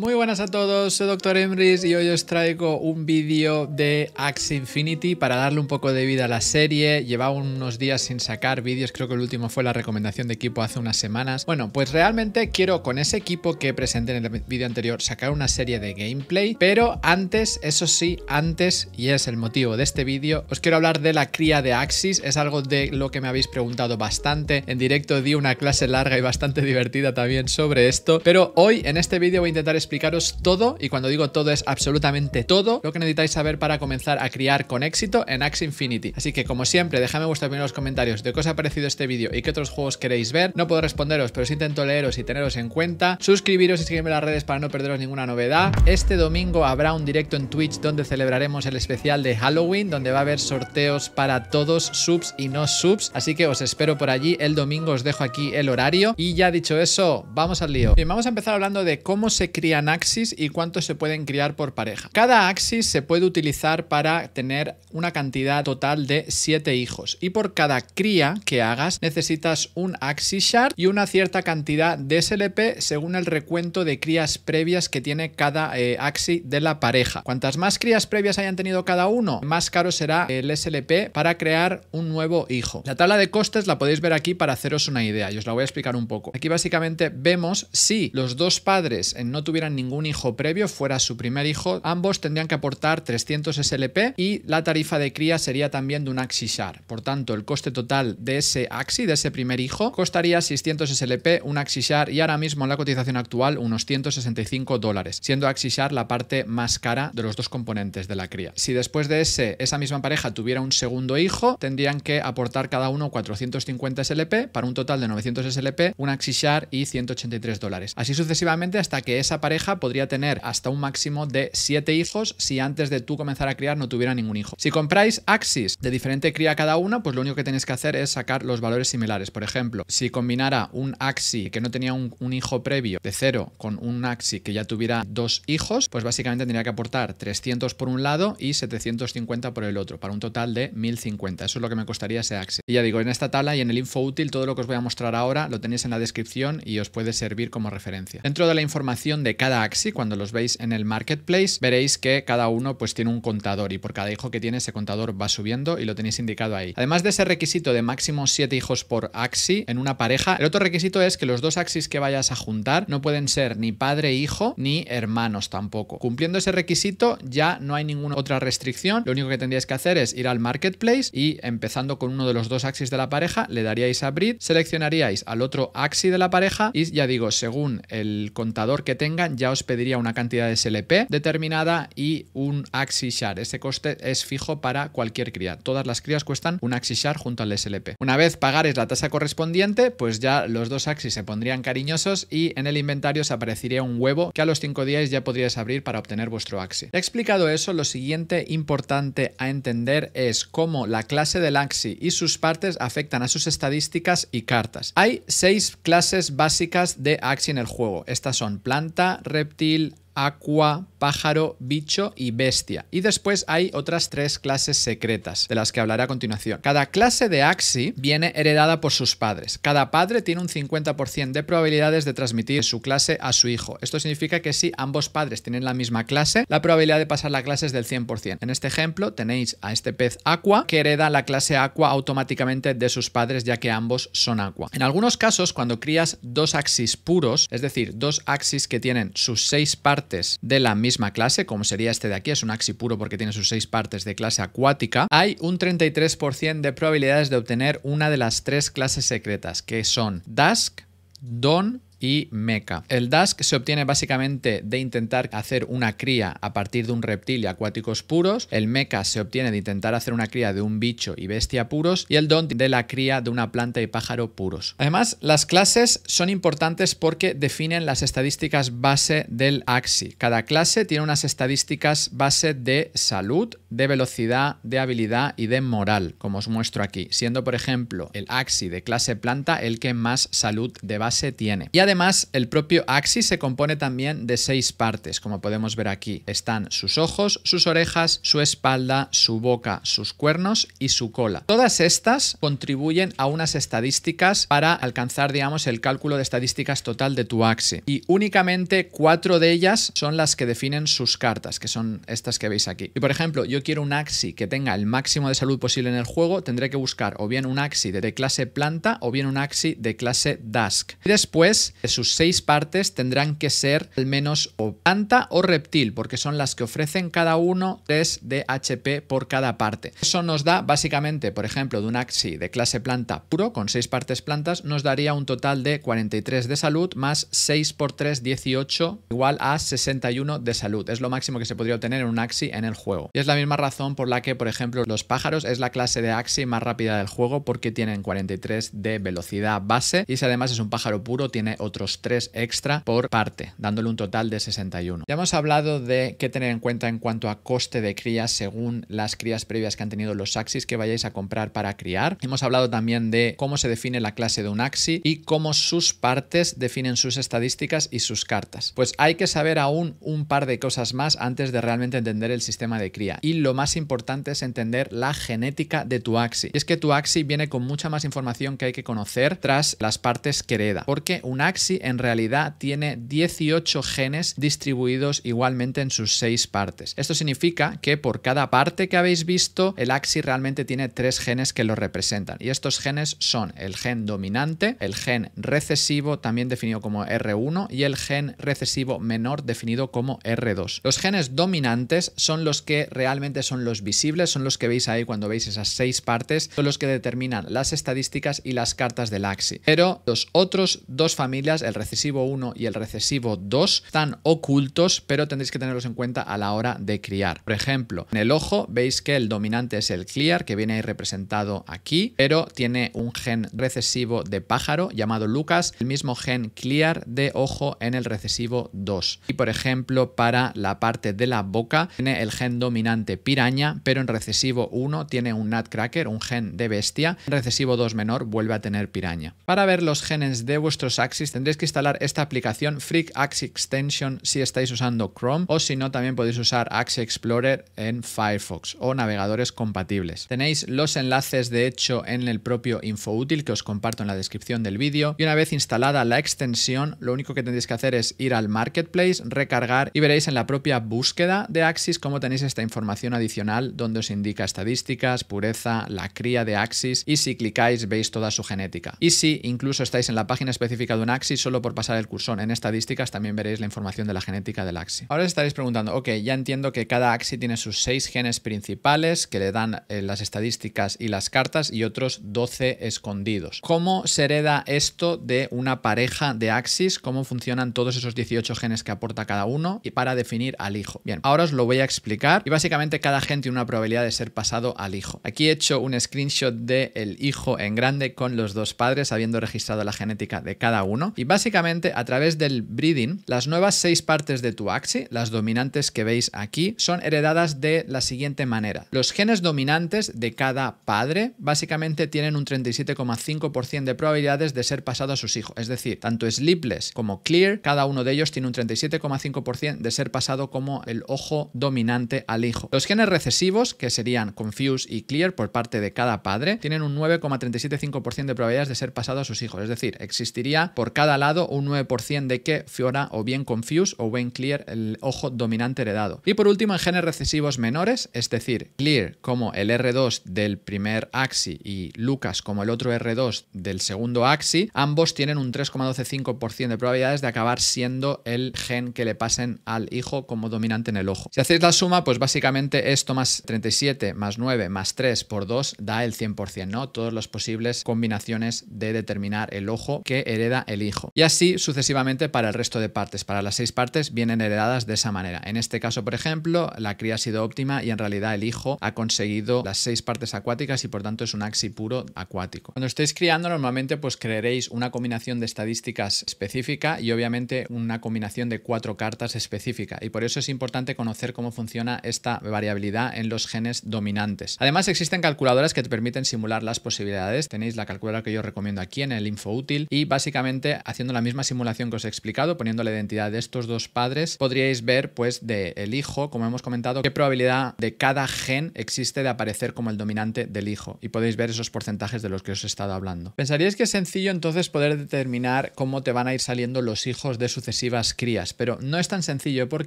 Muy buenas a todos, soy Dr. Emrys y hoy os traigo un vídeo de Axis Infinity para darle un poco de vida a la serie. Llevaba unos días sin sacar vídeos, creo que el último fue la recomendación de equipo hace unas semanas. Bueno, pues realmente quiero con ese equipo que presenté en el vídeo anterior sacar una serie de gameplay, pero antes, eso sí, antes, y es el motivo de este vídeo, os quiero hablar de la cría de Axis, es algo de lo que me habéis preguntado bastante. En directo di una clase larga y bastante divertida también sobre esto, pero hoy en este vídeo voy a intentar explicar explicaros todo, y cuando digo todo es absolutamente todo, lo que necesitáis saber para comenzar a criar con éxito en Axe Infinity. Así que como siempre, dejadme vuestra en los comentarios de qué os ha parecido este vídeo y qué otros juegos queréis ver. No puedo responderos, pero sí intento leeros y teneros en cuenta. Suscribiros y seguirme en las redes para no perderos ninguna novedad. Este domingo habrá un directo en Twitch donde celebraremos el especial de Halloween, donde va a haber sorteos para todos, subs y no subs. Así que os espero por allí el domingo, os dejo aquí el horario. Y ya dicho eso, vamos al lío. Bien, vamos a empezar hablando de cómo se crían axis y cuántos se pueden criar por pareja. Cada axis se puede utilizar para tener una cantidad total de 7 hijos y por cada cría que hagas necesitas un axis shard y una cierta cantidad de SLP según el recuento de crías previas que tiene cada eh, axis de la pareja. Cuantas más crías previas hayan tenido cada uno, más caro será el SLP para crear un nuevo hijo. La tabla de costes la podéis ver aquí para haceros una idea y os la voy a explicar un poco. Aquí básicamente vemos si los dos padres no tuvieron ningún hijo previo, fuera su primer hijo, ambos tendrían que aportar 300 SLP y la tarifa de cría sería también de un axishar. Por tanto, el coste total de ese axi, de ese primer hijo, costaría 600 SLP, un axishar y ahora mismo en la cotización actual unos 165 dólares, siendo axishar la parte más cara de los dos componentes de la cría. Si después de ese, esa misma pareja tuviera un segundo hijo, tendrían que aportar cada uno 450 SLP para un total de 900 SLP, un axishar y 183 dólares. Así sucesivamente hasta que esa pareja podría tener hasta un máximo de 7 hijos si antes de tú comenzar a criar no tuviera ningún hijo. Si compráis Axis de diferente cría cada una, pues lo único que tenéis que hacer es sacar los valores similares. Por ejemplo, si combinara un Axi que no tenía un, hijo previo de cero con un Axi que ya tuviera dos hijos, pues básicamente tendría que aportar 300 por un lado y 750 por el otro, para un total de 1050. Eso es lo que me costaría ese Axi. Y ya digo, en esta tabla y en el info útil, todo lo que os voy a mostrar ahora lo tenéis en la descripción y os puede servir como referencia. Dentro de la información de cada Axi, cuando los veis en el marketplace, veréis que cada uno pues tiene un contador y por cada hijo que tiene ese contador va subiendo y lo tenéis indicado ahí. Además de ese requisito de máximo 7 hijos por Axi en una pareja, el otro requisito es que los dos Axis que vayas a juntar no pueden ser ni padre, e hijo, ni hermanos tampoco. Cumpliendo ese requisito ya no hay ninguna otra restricción, lo único que tendríais que hacer es ir al marketplace y empezando con uno de los dos Axis de la pareja, le daríais a Breed, seleccionaríais al otro Axi de la pareja y ya digo, según el contador que tenga, ya os pediría una cantidad de SLP determinada y un Axi Share. Este coste es fijo para cualquier cría. Todas las crías cuestan un Axi junto al SLP. Una vez pagares la tasa correspondiente, pues ya los dos Axis se pondrían cariñosos y en el inventario se aparecería un huevo que a los 5 días ya podrías abrir para obtener vuestro Axi. He explicado eso, lo siguiente importante a entender es cómo la clase del Axi y sus partes afectan a sus estadísticas y cartas. Hay seis clases básicas de Axi en el juego. Estas son planta, Reptil Aqua, pájaro, bicho y bestia. Y después hay otras tres clases secretas, de las que hablaré a continuación. Cada clase de Axi viene heredada por sus padres. Cada padre tiene un 50% de probabilidades de transmitir su clase a su hijo. Esto significa que si ambos padres tienen la misma clase, la probabilidad de pasar la clase es del 100%. En este ejemplo tenéis a este pez Aqua, que hereda la clase Aqua automáticamente de sus padres, ya que ambos son Aqua. En algunos casos, cuando crías dos Axis puros, es decir, dos Axis que tienen sus seis partes de la misma clase, como sería este de aquí, es un axi puro porque tiene sus seis partes de clase acuática, hay un 33% de probabilidades de obtener una de las tres clases secretas, que son Dusk, don y meca. El DASK se obtiene básicamente de intentar hacer una cría a partir de un reptil y acuáticos puros, el meca se obtiene de intentar hacer una cría de un bicho y bestia puros y el don de la cría de una planta y pájaro puros. Además, las clases son importantes porque definen las estadísticas base del AXI. Cada clase tiene unas estadísticas base de salud, de velocidad, de habilidad y de moral, como os muestro aquí, siendo por ejemplo el AXI de clase planta el que más salud de base tiene. Además, el propio Axis se compone también de seis partes, como podemos ver aquí. Están sus ojos, sus orejas, su espalda, su boca, sus cuernos y su cola. Todas estas contribuyen a unas estadísticas para alcanzar, digamos, el cálculo de estadísticas total de tu axi. Y únicamente cuatro de ellas son las que definen sus cartas, que son estas que veis aquí. Y por ejemplo, yo quiero un Axi que tenga el máximo de salud posible en el juego, tendré que buscar o bien un Axi de clase planta o bien un Axi de clase Dusk. Y después de sus seis partes tendrán que ser al menos o planta o reptil, porque son las que ofrecen cada uno 3 de HP por cada parte. Eso nos da básicamente, por ejemplo, de un Axi de clase planta puro, con seis partes plantas, nos daría un total de 43 de salud más 6 por 3, 18, igual a 61 de salud. Es lo máximo que se podría obtener en un Axi en el juego. Y es la misma razón por la que, por ejemplo, los pájaros es la clase de Axi más rápida del juego porque tienen 43 de velocidad base y si además es un pájaro puro tiene otros 3 extra por parte, dándole un total de 61. Ya hemos hablado de qué tener en cuenta en cuanto a coste de cría según las crías previas que han tenido los axis que vayáis a comprar para criar. Hemos hablado también de cómo se define la clase de un axi y cómo sus partes definen sus estadísticas y sus cartas. Pues hay que saber aún un par de cosas más antes de realmente entender el sistema de cría. Y lo más importante es entender la genética de tu axi. Y es que tu axi viene con mucha más información que hay que conocer tras las partes que hereda, porque un axi en realidad tiene 18 genes distribuidos igualmente en sus seis partes. Esto significa que por cada parte que habéis visto, el Axi realmente tiene tres genes que lo representan. Y estos genes son el gen dominante, el gen recesivo, también definido como R1, y el gen recesivo menor, definido como R2. Los genes dominantes son los que realmente son los visibles, son los que veis ahí cuando veis esas seis partes, son los que determinan las estadísticas y las cartas del Axi. Pero los otros dos familias el recesivo 1 y el recesivo 2 están ocultos, pero tendréis que tenerlos en cuenta a la hora de criar. Por ejemplo, en el ojo veis que el dominante es el clear, que viene ahí representado aquí, pero tiene un gen recesivo de pájaro llamado Lucas, el mismo gen clear de ojo en el recesivo 2. Y por ejemplo, para la parte de la boca tiene el gen dominante piraña, pero en recesivo 1 tiene un nutcracker, un gen de bestia. En recesivo 2 menor vuelve a tener piraña. Para ver los genes de vuestros axis tendréis que instalar esta aplicación Freak Axe Extension si estáis usando Chrome o si no también podéis usar Axe Explorer en Firefox o navegadores compatibles. Tenéis los enlaces de hecho en el propio info útil que os comparto en la descripción del vídeo y una vez instalada la extensión lo único que tendréis que hacer es ir al marketplace, recargar y veréis en la propia búsqueda de Axis cómo tenéis esta información adicional donde os indica estadísticas, pureza, la cría de Axis y si clicáis veis toda su genética. Y si incluso estáis en la página específica de Axis, solo por pasar el cursón En estadísticas también veréis la información de la genética del AXI. Ahora estaréis preguntando, ok, ya entiendo que cada AXI tiene sus seis genes principales que le dan eh, las estadísticas y las cartas y otros 12 escondidos. ¿Cómo se hereda esto de una pareja de axis? ¿Cómo funcionan todos esos 18 genes que aporta cada uno? Y para definir al hijo. Bien, ahora os lo voy a explicar. Y básicamente cada gen tiene una probabilidad de ser pasado al hijo. Aquí he hecho un screenshot del el hijo en grande con los dos padres, habiendo registrado la genética de cada uno. Y básicamente a través del breeding, las nuevas seis partes de tu axi, las dominantes que veis aquí, son heredadas de la siguiente manera. Los genes dominantes de cada padre básicamente tienen un 37,5% de probabilidades de ser pasado a sus hijos. Es decir, tanto Sleepless como Clear, cada uno de ellos tiene un 37,5% de ser pasado como el ojo dominante al hijo. Los genes recesivos, que serían Confuse y Clear por parte de cada padre, tienen un 9,375% de probabilidades de ser pasado a sus hijos. Es decir, existiría por cada cada lado un 9% de que Fiora o bien Confuse o bien Clear el ojo dominante heredado. Y por último, en genes recesivos menores, es decir, Clear como el R2 del primer axi y Lucas como el otro R2 del segundo axi, ambos tienen un 3,125% de probabilidades de acabar siendo el gen que le pasen al hijo como dominante en el ojo. Si hacéis la suma, pues básicamente esto más 37 más 9 más 3 por 2 da el 100%, ¿no? Todas las posibles combinaciones de determinar el ojo que hereda el hijo. Y así sucesivamente para el resto de partes. Para las seis partes vienen heredadas de esa manera. En este caso, por ejemplo, la cría ha sido óptima y en realidad el hijo ha conseguido las seis partes acuáticas y por tanto es un axi puro acuático. Cuando estéis criando normalmente pues creeréis una combinación de estadísticas específica y obviamente una combinación de cuatro cartas específica y por eso es importante conocer cómo funciona esta variabilidad en los genes dominantes. Además existen calculadoras que te permiten simular las posibilidades. Tenéis la calculadora que yo recomiendo aquí en el info útil y básicamente haciendo la misma simulación que os he explicado, poniendo la identidad de estos dos padres, podríais ver pues del hijo, como hemos comentado, qué probabilidad de cada gen existe de aparecer como el dominante del hijo. Y podéis ver esos porcentajes de los que os he estado hablando. Pensaríais que es sencillo entonces poder determinar cómo te van a ir saliendo los hijos de sucesivas crías, pero no es tan sencillo. ¿Por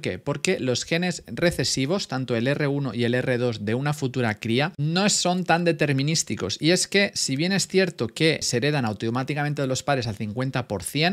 qué? Porque los genes recesivos, tanto el R1 y el R2 de una futura cría, no son tan determinísticos. Y es que, si bien es cierto que se heredan automáticamente de los padres al 50%,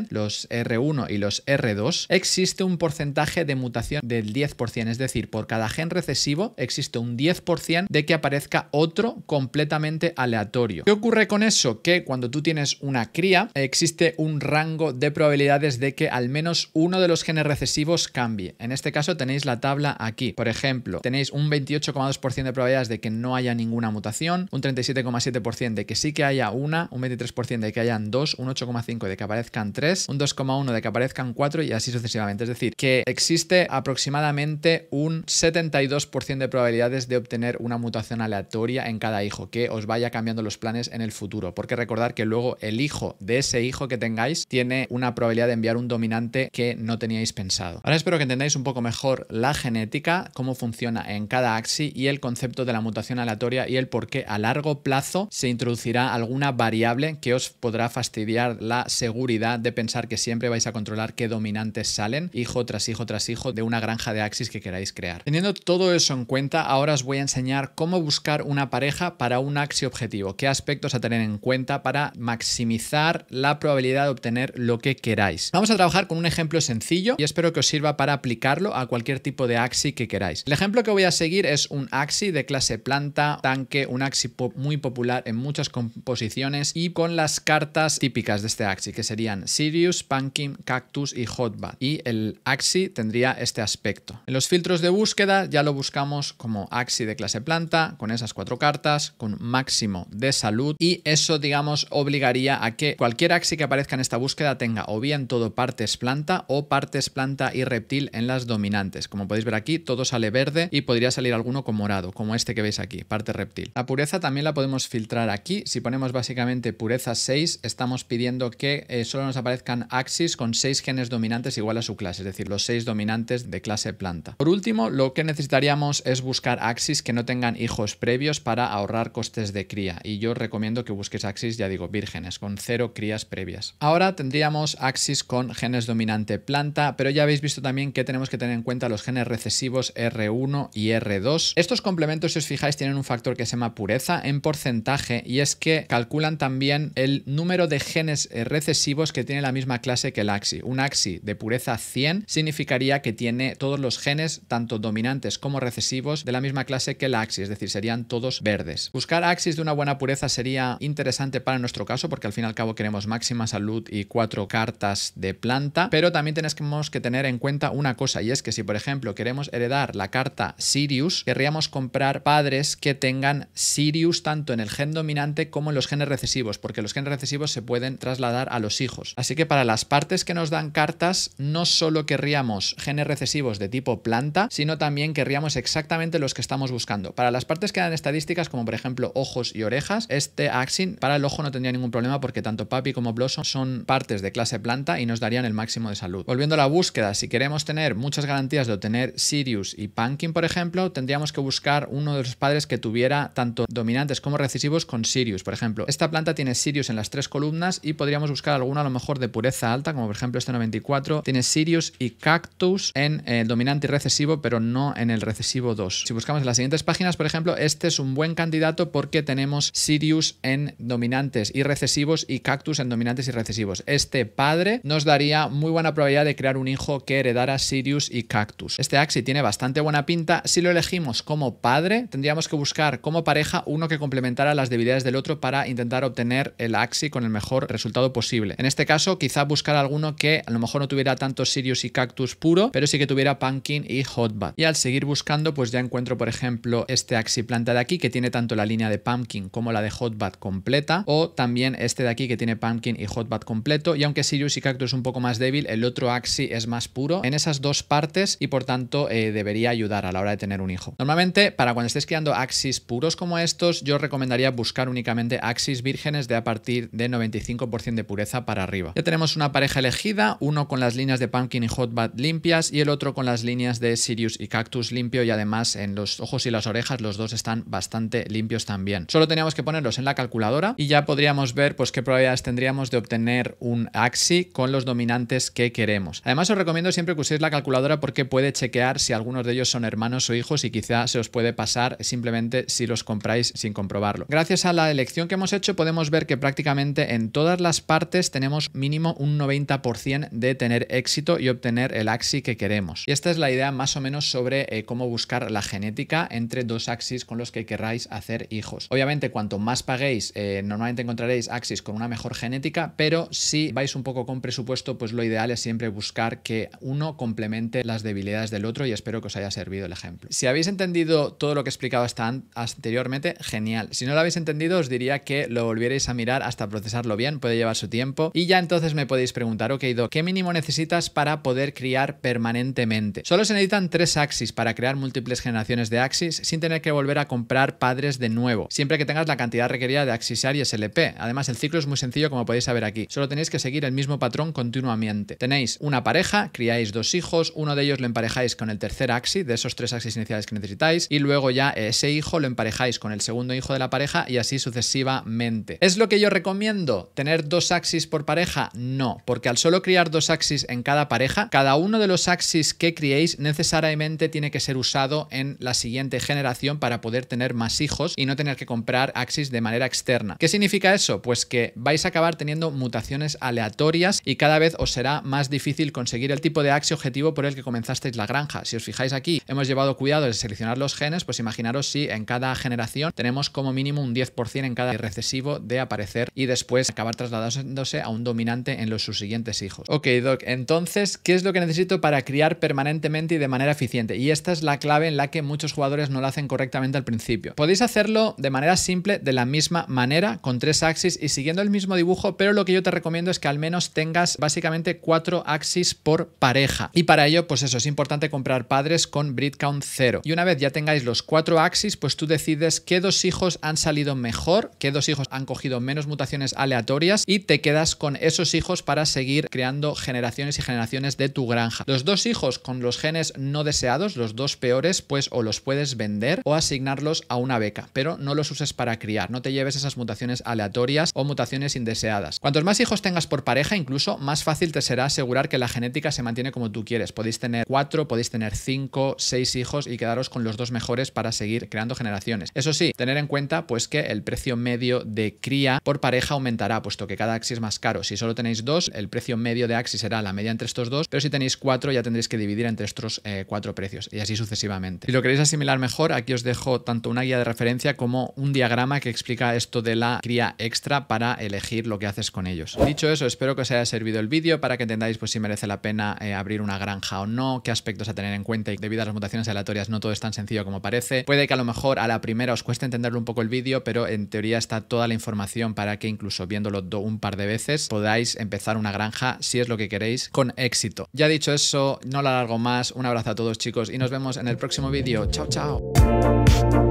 los R1 y los R2, existe un porcentaje de mutación del 10%, es decir, por cada gen recesivo existe un 10% de que aparezca otro completamente aleatorio. ¿Qué ocurre con eso? Que cuando tú tienes una cría, existe un rango de probabilidades de que al menos uno de los genes recesivos cambie. En este caso tenéis la tabla aquí. Por ejemplo, tenéis un 28,2% de probabilidades de que no haya ninguna mutación, un 37,7% de que sí que haya una, un 23% de que hayan dos, un 8,5% de que aparezcan 3, un 2,1 de que aparezcan 4 y así sucesivamente. Es decir, que existe aproximadamente un 72% de probabilidades de obtener una mutación aleatoria en cada hijo, que os vaya cambiando los planes en el futuro. Porque recordar que luego el hijo de ese hijo que tengáis tiene una probabilidad de enviar un dominante que no teníais pensado. Ahora espero que entendáis un poco mejor la genética, cómo funciona en cada axi y el concepto de la mutación aleatoria y el por qué a largo plazo se introducirá alguna variable que os podrá fastidiar la seguridad de pensar que siempre vais a controlar qué dominantes salen, hijo tras hijo tras hijo, de una granja de axis que queráis crear. Teniendo todo eso en cuenta, ahora os voy a enseñar cómo buscar una pareja para un axi objetivo, qué aspectos a tener en cuenta para maximizar la probabilidad de obtener lo que queráis. Vamos a trabajar con un ejemplo sencillo y espero que os sirva para aplicarlo a cualquier tipo de axi que queráis. El ejemplo que voy a seguir es un axi de clase planta, tanque, un axi muy popular en muchas composiciones y con las cartas típicas de este axi, que serían Sirius, Pumpkin, Cactus y Hotbat. Y el Axi tendría este aspecto. En los filtros de búsqueda ya lo buscamos como Axi de clase planta, con esas cuatro cartas, con máximo de salud y eso, digamos, obligaría a que cualquier Axi que aparezca en esta búsqueda tenga o bien todo partes planta o partes planta y reptil en las dominantes. Como podéis ver aquí, todo sale verde y podría salir alguno con morado, como este que veis aquí, parte reptil. La pureza también la podemos filtrar aquí. Si ponemos básicamente pureza 6, estamos pidiendo que solo eh, nos aparezcan axis con seis genes dominantes igual a su clase, es decir, los seis dominantes de clase planta. Por último, lo que necesitaríamos es buscar axis que no tengan hijos previos para ahorrar costes de cría. Y yo recomiendo que busques axis, ya digo, vírgenes, con cero crías previas. Ahora tendríamos axis con genes dominante planta, pero ya habéis visto también que tenemos que tener en cuenta los genes recesivos R1 y R2. Estos complementos, si os fijáis, tienen un factor que se llama pureza en porcentaje y es que calculan también el número de genes recesivos que tiene la misma clase que el AXI. Un AXI de pureza 100 significaría que tiene todos los genes, tanto dominantes como recesivos, de la misma clase que el AXI, es decir, serían todos verdes. Buscar AXIs de una buena pureza sería interesante para nuestro caso, porque al fin y al cabo queremos máxima salud y cuatro cartas de planta, pero también tenemos que tener en cuenta una cosa, y es que si por ejemplo queremos heredar la carta Sirius, querríamos comprar padres que tengan Sirius tanto en el gen dominante como en los genes recesivos, porque los genes recesivos se pueden trasladar a los hijos. Así que para las partes que nos dan cartas, no solo querríamos genes recesivos de tipo planta, sino también querríamos exactamente los que estamos buscando. Para las partes que dan estadísticas, como por ejemplo ojos y orejas, este axin para el ojo no tendría ningún problema porque tanto Papi como Blossom son partes de clase planta y nos darían el máximo de salud. Volviendo a la búsqueda, si queremos tener muchas garantías de obtener Sirius y Pumpkin, por ejemplo, tendríamos que buscar uno de los padres que tuviera tanto dominantes como recesivos con Sirius, por ejemplo. Esta planta tiene Sirius en las tres columnas y podríamos buscar alguna a mejor de pureza alta, como por ejemplo este 94, tiene Sirius y Cactus en eh, el dominante y recesivo, pero no en el recesivo 2. Si buscamos en las siguientes páginas, por ejemplo, este es un buen candidato porque tenemos Sirius en dominantes y recesivos y Cactus en dominantes y recesivos. Este padre nos daría muy buena probabilidad de crear un hijo que heredara Sirius y Cactus. Este Axi tiene bastante buena pinta. Si lo elegimos como padre, tendríamos que buscar como pareja uno que complementara las debilidades del otro para intentar obtener el Axi con el mejor resultado posible. En este este caso quizá buscar alguno que a lo mejor no tuviera tanto Sirius y Cactus puro, pero sí que tuviera Pumpkin y Hotbat. Y al seguir buscando, pues ya encuentro, por ejemplo, este planta de aquí, que tiene tanto la línea de Pumpkin como la de Hotbat completa, o también este de aquí que tiene Pumpkin y Hotbat completo, y aunque Sirius y Cactus es un poco más débil, el otro Axi es más puro en esas dos partes y por tanto eh, debería ayudar a la hora de tener un hijo. Normalmente, para cuando estés creando Axis puros como estos, yo recomendaría buscar únicamente Axis vírgenes de a partir de 95% de pureza para arriba. Ya tenemos una pareja elegida, uno con las líneas de Pumpkin y Hotbat limpias y el otro con las líneas de Sirius y Cactus limpio y además en los ojos y las orejas los dos están bastante limpios también. Solo teníamos que ponerlos en la calculadora y ya podríamos ver pues qué probabilidades tendríamos de obtener un axi con los dominantes que queremos. Además os recomiendo siempre que uséis la calculadora porque puede chequear si algunos de ellos son hermanos o hijos y quizá se os puede pasar simplemente si los compráis sin comprobarlo. Gracias a la elección que hemos hecho podemos ver que prácticamente en todas las partes tenemos mínimo un 90% de tener éxito y obtener el axi que queremos. Y esta es la idea más o menos sobre eh, cómo buscar la genética entre dos axis con los que querráis hacer hijos. Obviamente, cuanto más paguéis, eh, normalmente encontraréis axis con una mejor genética, pero si vais un poco con presupuesto, pues lo ideal es siempre buscar que uno complemente las debilidades del otro y espero que os haya servido el ejemplo. Si habéis entendido todo lo que he explicado hasta anteriormente, genial. Si no lo habéis entendido, os diría que lo volvierais a mirar hasta procesarlo bien, puede llevar su tiempo y ya entonces me podéis preguntar, ok ¿qué mínimo necesitas para poder criar permanentemente? Solo se necesitan tres axis para crear múltiples generaciones de axis sin tener que volver a comprar padres de nuevo, siempre que tengas la cantidad requerida de axis y SLP. Además el ciclo es muy sencillo como podéis saber aquí, solo tenéis que seguir el mismo patrón continuamente. Tenéis una pareja, criáis dos hijos, uno de ellos lo emparejáis con el tercer axis de esos tres axis iniciales que necesitáis y luego ya ese hijo lo emparejáis con el segundo hijo de la pareja y así sucesivamente. ¿Es lo que yo recomiendo? Tener dos axis por pareja? No, porque al solo criar dos axis en cada pareja, cada uno de los axis que criéis necesariamente tiene que ser usado en la siguiente generación para poder tener más hijos y no tener que comprar axis de manera externa. ¿Qué significa eso? Pues que vais a acabar teniendo mutaciones aleatorias y cada vez os será más difícil conseguir el tipo de axis objetivo por el que comenzasteis la granja. Si os fijáis aquí, hemos llevado cuidado de seleccionar los genes, pues imaginaros si en cada generación tenemos como mínimo un 10% en cada recesivo de aparecer y después acabar trasladándose a un dominante en los subsiguientes hijos. Ok, Doc, entonces, ¿qué es lo que necesito para criar permanentemente y de manera eficiente? Y esta es la clave en la que muchos jugadores no lo hacen correctamente al principio. Podéis hacerlo de manera simple, de la misma manera, con tres axis y siguiendo el mismo dibujo, pero lo que yo te recomiendo es que al menos tengas básicamente cuatro axis por pareja. Y para ello, pues eso, es importante comprar padres con breed count 0. Y una vez ya tengáis los cuatro axis, pues tú decides qué dos hijos han salido mejor, qué dos hijos han cogido menos mutaciones aleatorias y te quedas con esos hijos para seguir creando generaciones y generaciones de tu granja. Los dos hijos con los genes no deseados, los dos peores, pues o los puedes vender o asignarlos a una beca, pero no los uses para criar, no te lleves esas mutaciones aleatorias o mutaciones indeseadas. Cuantos más hijos tengas por pareja, incluso más fácil te será asegurar que la genética se mantiene como tú quieres. Podéis tener cuatro, podéis tener cinco, seis hijos y quedaros con los dos mejores para seguir creando generaciones. Eso sí, tener en cuenta pues que el precio medio de cría por pareja aumentará, puesto que cada axis es más caro si solo tenéis dos, el precio medio de Axis será la media entre estos dos, pero si tenéis cuatro ya tendréis que dividir entre estos eh, cuatro precios y así sucesivamente. Si lo queréis asimilar mejor, aquí os dejo tanto una guía de referencia como un diagrama que explica esto de la cría extra para elegir lo que haces con ellos. Dicho eso, espero que os haya servido el vídeo para que entendáis pues, si merece la pena eh, abrir una granja o no, qué aspectos a tener en cuenta y debido a las mutaciones aleatorias no todo es tan sencillo como parece. Puede que a lo mejor a la primera os cueste entenderlo un poco el vídeo, pero en teoría está toda la información para que incluso viéndolo un par de veces podáis empezar una granja, si es lo que queréis, con éxito. Ya dicho eso, no la largo más. Un abrazo a todos chicos y nos vemos en el próximo vídeo. Chao, chao.